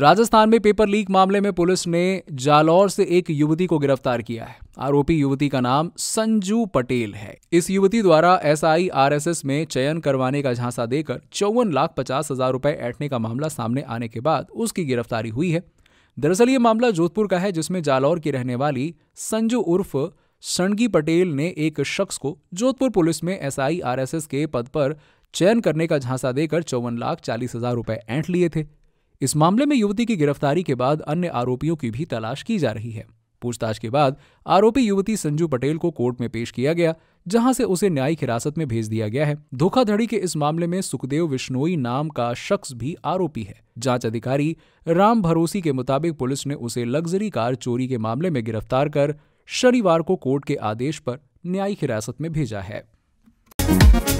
राजस्थान में paper leak मामले में पुलिस ने जालौर से एक युवती को गिरफ्तार किया है आरोपी युवती का नाम संजू पटेल है इस युवती द्वारा S I R S S में चयन करवाने का झांसा देकर चौवन लाख पचास हजार रुपए ऐटने का मामला सामने आने के बाद उसकी गिरफ्तारी हुई है दरअसल ये मामला जोधपुर का है जिसमें जालौर की रहने वाली संजू उर्फ सणगी पटेल ने एक शख्स को जोधपुर पुलिस में S I R S S के पद पर चयन करने का झांसा देकर चौवन लाख चालीस हजार रुपए ऐंठ लिए थे इस मामले में युवती की गिरफ्तारी के बाद अन्य आरोपियों की भी तलाश की जा रही है पूछताछ के बाद आरोपी युवती संजू पटेल को कोर्ट में पेश किया गया जहां से उसे न्यायिक हिरासत में भेज दिया गया है धोखाधड़ी के इस मामले में सुखदेव विश्नोई नाम का शख्स भी आरोपी है जांच अधिकारी राम भरोसी के मुताबिक पुलिस ने उसे लग्जरी कार चोरी के मामले में गिरफ्तार कर शनिवार को कोर्ट के आदेश पर न्यायिक हिरासत में भेजा है